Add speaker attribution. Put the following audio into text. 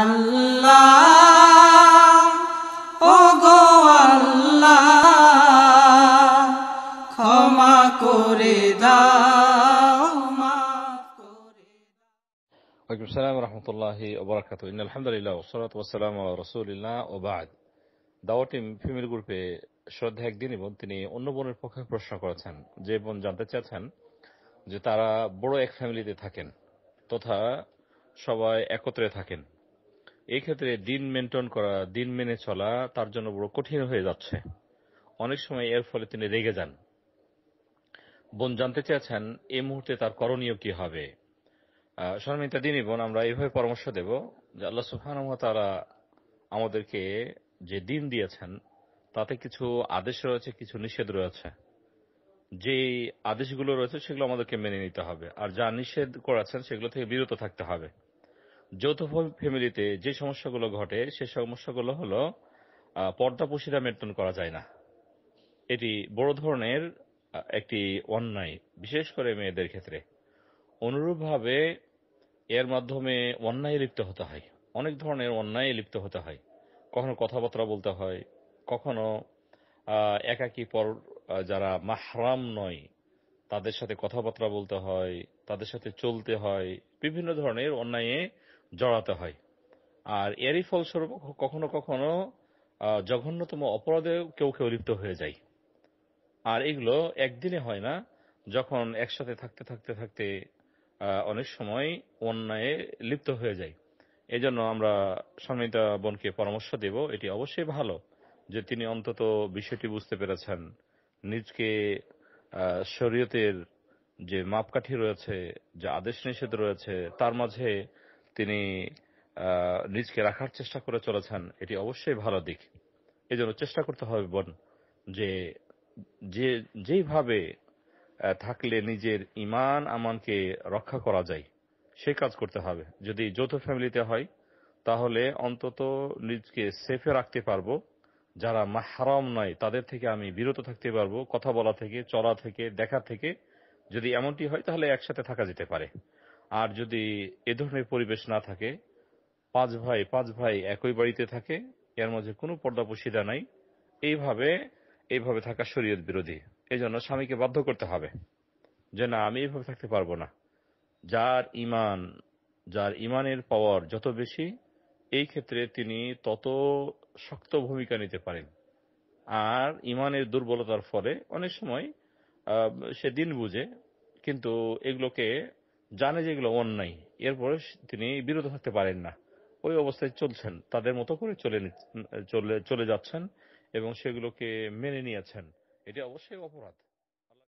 Speaker 1: আল্লাহ ও গো আল্লাহ ক্ষমা করে দাও ওয়ালাইকুম আসসালাম রহমতুল্লাহি ওবরাকাতু ইন আলহামদুলিল্লাহ ওসরাত ওয়াসালাম রসুলিল্লাহ ও বাদ দাওয়া টিম ফিমেল গ্রুপে শ্রদ্ধা একদিন এবং তিনি অন্য বোনের পক্ষে প্রশ্ন করেছেন যে বোন জানতে চেয়েছেন যে তারা বড় এক ফ্যামিলিতে থাকেন তথা সবাই একত্রে থাকেন এক্ষেত্রে দিন মেনটেন করা দিন মেনে চলা তার জন্য বড় কঠিন হয়ে যাচ্ছে অনেক সময় এর ফলে তিনি রেগে যান বোন জানতে চেয়েছেন এই মুহূর্তে তার করণীয় কি হবে সম্মানিত দিনই বোন আমরা এইভাবে পরামর্শ দেব যে আল্লাহ তারা আমাদেরকে যে দিন দিয়েছেন তাতে কিছু আদেশ রয়েছে কিছু নিষেধ রয়েছে যে আদেশগুলো রয়েছে সেগুলো আমাদেরকে মেনে নিতে হবে আর যা নিষেধ করেছেন সেগুলো থেকে বিরত থাকতে হবে যৌথ ফ্যামিলিতে যে সমস্যাগুলো ঘটে সে সমস্যাগুলো হলো পর্দাপুশিরা মেনটেন করা যায় না এটি বড় ধরনের একটি অন্যায় বিশেষ করে মেয়েদের ক্ষেত্রে অনুরূপভাবে এর মাধ্যমে অন্যায় লিপ্ত হতে হয় অনেক ধরনের অন্যায় লিপ্ত হতে হয় কখনো কথাবার্তা বলতে হয় কখনো একাকি পর যারা মাহরাম নয় তাদের সাথে কথাবার্তা বলতে হয় তাদের সাথে চলতে হয় বিভিন্ন ধরনের অন্যায়ে জড়াতে হয় আর এরই ফলস্বরূপ কখনো কখনো জঘন্যতম অপরাধে কেউ কেউ লিপ্ত হয়ে যায় আর এগুলো একদিনে হয় না যখন একসাথে থাকতে থাকতে থাকতে অনেক সময় অন্যায়ে লিপ্ত হয়ে যায় এজন্য আমরা সংহিতা বোনকে পরামর্শ দেব এটি অবশ্যই ভালো যে তিনি অন্তত বিষয়টি বুঝতে পেরেছেন নিজকে শরীয়তের যে মাপকাঠি রয়েছে যে আদেশ নিষেধ রয়েছে তার মাঝে তিনি নিজকে রাখার চেষ্টা করে চলেছেন এটি অবশ্যই ভালো দিক এজন্য চেষ্টা করতে হবে বোন যে যে যেইভাবে থাকলে নিজের ইমান আমানকে রক্ষা করা যায় সে কাজ করতে হবে যদি যৌথ ফ্যামিলিতে হয় তাহলে অন্তত নিজকে সেফে রাখতে পারবো যারা মাহারম নয় তাদের থেকে আমি বিরত থাকতে পারবো কথা বলা থেকে চলা থেকে দেখা থেকে যদি এমনটি হয় তাহলে একসাথে থাকা যেতে পারে আর যদি এ ধরনের পরিবেশ না থাকে পাঁচ ভাই পাঁচ ভাই একই বাড়িতে থাকে এর মধ্যে কোনো পর্দা নাই এইভাবে এইভাবে থাকা শরীয়ত বিরোধী এজন্য স্বামীকে বাধ্য করতে হবে যে না আমি এইভাবে থাকতে পারবো না যার ইমান যার ইমানের পাওয়ার যত বেশি এই ক্ষেত্রে তিনি তত শক্ত ভূমিকা নিতে পারেন আর ইমানের দুর্বলতার ফলে অনেক সময় সে দিন বুঝে কিন্তু এগুলোকে জানে যে এগুলো অন্যায় এরপরে তিনি বিরত থাকতে পারেন না ওই অবস্থায় চলছেন তাদের মতো করে চলে চলে চলে যাচ্ছেন এবং সেগুলোকে মেনে নিয়েছেন এটা অবশ্যই অপরাধ